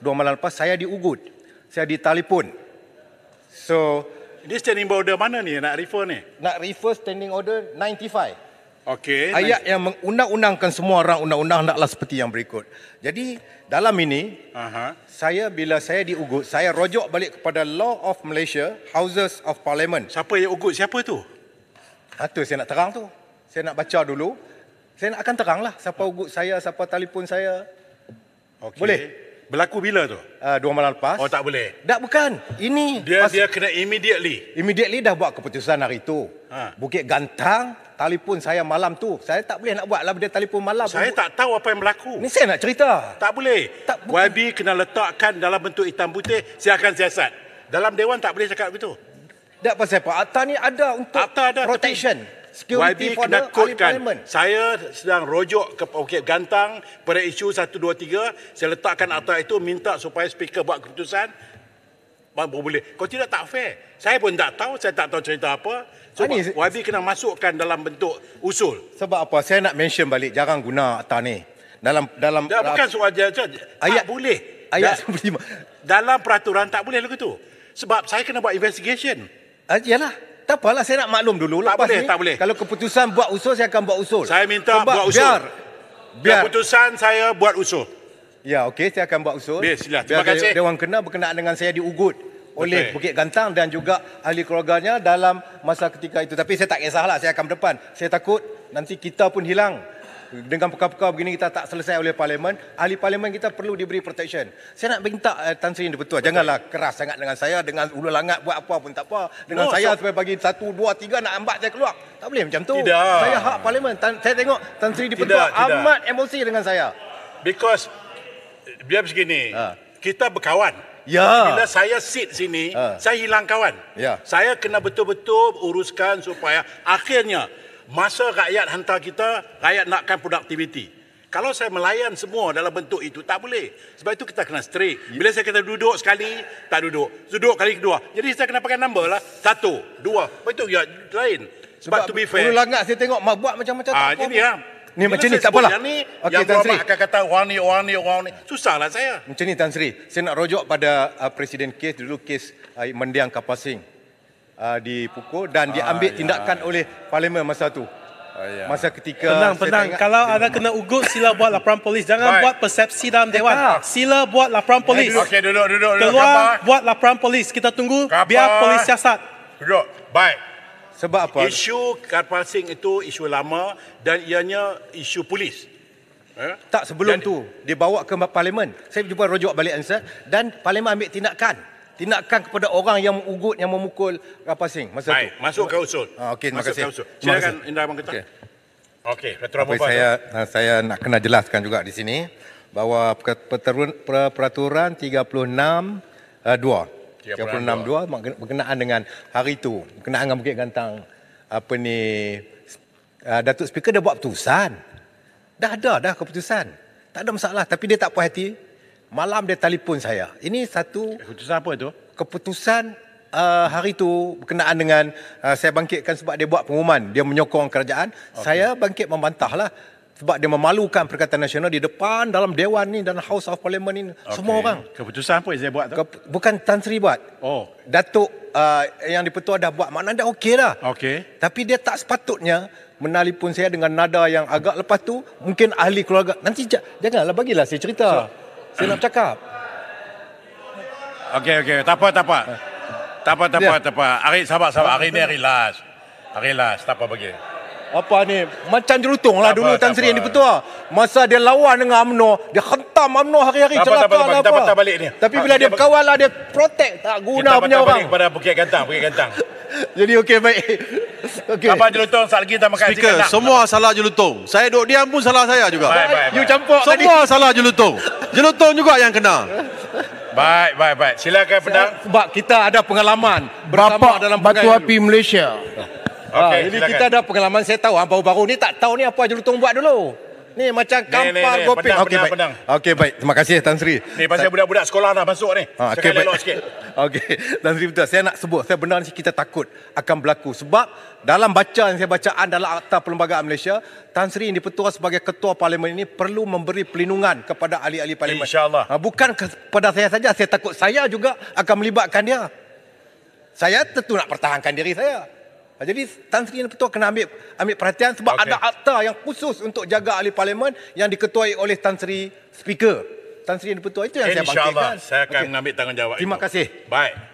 dua malam lepas saya diugut. Saya ditelepon. So, ini standing order mana ni nak refer ni? Nak refer standing order 95. Okey. Ayat yang mengundang-undangkan semua orang undang-undang hendaklah seperti yang berikut. Jadi, dalam ini, uh saya bila saya diugut, saya rojok balik kepada Law of Malaysia, Houses of Parliament. Siapa yang ugut? Siapa tu? Itu ha, saya nak terang tu. Saya nak baca dulu. Saya nak akan teranglah siapa ugut saya, siapa telefon saya. Okay. Boleh. Berlaku bila tu? Uh, dua malam lepas. Oh tak boleh. Tak bukan. Ini dia pas... dia kena immediately. Immediately dah buat keputusan hari tu. Ha. Bukit Gantang telefon saya malam tu. Saya tak boleh nak buat lah benda telefon malam. Saya pun. tak tahu apa yang berlaku. Ni saya nak cerita. Tak boleh. Tak, bukan. YB kena letakkan dalam bentuk hitam putih siakan siasat. Dalam dewan tak boleh cakap begitu. Tak pasal apa. Akta ni ada untuk ada protection. Tetapi security YB for kena the kodkan. Saya sedang rojok ke okay, gantang pada isu 123. Saya letakkan atas itu minta supaya speaker buat keputusan. Mampu boleh. Kau tidak tak fair. Saya pun tak tahu. Saya tak tahu cerita apa. So, Ani, YB kena masukkan dalam bentuk usul. Sebab apa? Saya nak mention balik. jangan guna atas ni. Dalam... dalam da, bukan uh, soal jajah. Ayat, tak boleh. Ayat da, 95. Dalam peraturan tak boleh lagu tu. Sebab saya kena buat investigation. Uh, ah, yalah. Tak apalah saya nak maklum dulu Tak Lepas boleh, ni, tak boleh. Kalau keputusan buat usul saya akan buat usul. Saya minta Sebab buat usul. Biar, biar. keputusan saya buat usul. Ya, okey saya akan buat usul. Biar, sila. Terima kasih. Saya, dewan kena berkenaan dengan saya diugut oleh okay. Bukit Gantang dan juga ahli keluarganya dalam masa ketika itu. Tapi saya tak kisahlah saya akan berdepan. Saya takut nanti kita pun hilang dengan perkara-perkara begini kita tak selesai oleh parlimen, ahli parlimen kita perlu diberi protection. Saya nak minta uh, Tan Sri Indah Betul, janganlah keras sangat dengan saya, dengan ulu langat buat apa pun tak apa. Dengan no, saya so... sampai bagi satu, dua, tiga nak ambak saya keluar. Tak boleh macam tu. Tidak. Saya hak parlimen. Tan, saya tengok Tan Sri Indah Betul amat emosi dengan saya. Because, biar begini, ha. kita berkawan. Ya. Bila saya sit sini, ha. saya hilang kawan. Ya. Saya kena betul-betul uruskan supaya akhirnya masa rakyat hantar kita, rakyat nakkan produktiviti. Kalau saya melayan semua dalam bentuk itu, tak boleh. Sebab itu kita kena straight. Bila saya kata duduk sekali, tak duduk. Duduk kali kedua. Jadi saya kena pakai number lah. Satu, dua. Sebab itu ya, lain. Sebab, Sebab to be fair. Perlu langat saya tengok mak buat macam-macam. Ah, jadi ya. Ni Bila macam ni tak apalah. Yang ni okay, yang kata orang ni, orang ni, orang ni. Susahlah saya. Macam ni Tan Sri. Saya nak rojok pada uh, Presiden Kes dulu kes uh, mendiang kapal uh, dipukul dan ah, diambil ya. tindakan oleh parlimen masa tu. Ah, ya. Masa ketika tenang tenang ingat, kalau ada kena ugut sila buat laporan polis jangan Baik. buat persepsi dalam dewan sila buat laporan polis okey duduk duduk keluar duduk keluar buat laporan polis kita tunggu Kapa. biar polis siasat duduk baik sebab apa isu kapal sing itu isu lama dan ianya isu polis eh? tak sebelum dan, tu dibawa ke parlimen saya jumpa rujuk balik answer dan parlimen ambil tindakan tindakan kepada orang yang mengugut yang memukul Rapasing masa Baik, tu. Masuk ke usul. Ah, okay, terima kasih. Silakan Indra Abang Ketak. Okey, Ketua okay, saya tu. Ah, saya nak kena jelaskan juga di sini bahawa peraturan, peraturan 36 uh, 2 362 berkenaan dengan hari itu berkenaan dengan Bukit Gantang apa ni uh, Datuk Speaker dah buat keputusan dah ada dah keputusan tak ada masalah tapi dia tak puas hati Malam dia telefon saya. Ini satu keputusan apa itu? Keputusan uh, hari itu berkenaan dengan uh, saya bangkitkan sebab dia buat pengumuman dia menyokong kerajaan. Okay. Saya bangkit membantahlah sebab dia memalukan Perikatan Nasional di depan dalam dewan ni dan House of Parliament ni okay. semua orang. Keputusan apa yang saya buat tu? Kep- bukan Tan Sri buat. Oh. Datuk uh, yang dipertua dah buat maknanya dah okey dah. Okey. Tapi dia tak sepatutnya menelpon saya dengan nada yang agak lepas tu mungkin ahli keluarga nanti j- janganlah bagilah saya cerita. So, saya nak cakap. Okey okey, tak apa tak apa. Tak apa tak apa tak apa. Hari sabak sabak. hari ni hari last. Hari last tak apa bagi. Apa ni? Macam jerutung lah dulu Tan Sri yang dipertua. Masa dia lawan dengan amno. dia hentam amno hari-hari cerita. celaka tak lah apa, lah balik ni. Tapi bila ah, dia kawal lah, dia protect. Tak guna punya orang. Kita balik kepada Bukit Gantang. Bukit Gantang. Jadi okey baik. Okey. Apa jelutong sekali lagi tambahkan sikit nak. Semua nak. salah jelutong. Saya duduk diam pun salah saya juga. Baik, baik, baik. You campur semua tadi. salah jelutong. Jelutong juga yang kena. Baik, baik, baik. Silakan pedang. Sebab kita ada pengalaman berapa dalam Batu Api you. Malaysia. Ah, okay, ha, jadi silakan. kita ada pengalaman saya tahu hang ah, baru-baru ni tak tahu ni apa jelutong buat dulu. Ni macam kampar ni, kopi. Okey baik. Okey baik. Terima kasih Tan Sri. Ni pasal Sa- budak-budak sekolah nak masuk ni. Ha, ah, okay, baik. Okey. Tan Sri betul. Saya nak sebut saya benar ni kita takut akan berlaku sebab dalam bacaan saya bacaan dalam Akta Perlembagaan Malaysia, Tan Sri yang dipertua sebagai ketua parlimen ini perlu memberi pelindungan kepada ahli-ahli parlimen. Insya-Allah. Ha, bukan kepada saya saja, saya takut saya juga akan melibatkan dia. Saya tentu nak pertahankan diri saya. Ah, jadi Tan Sri Ketua kena ambil ambil perhatian sebab okay. ada akta yang khusus untuk jaga ahli parlimen yang diketuai oleh Tan Sri Speaker. Tan Sri Ketua itu yang Insya saya bangkitkan. InsyaAllah saya akan okay. mengambil tanggungjawab Terima itu. Terima kasih. Baik.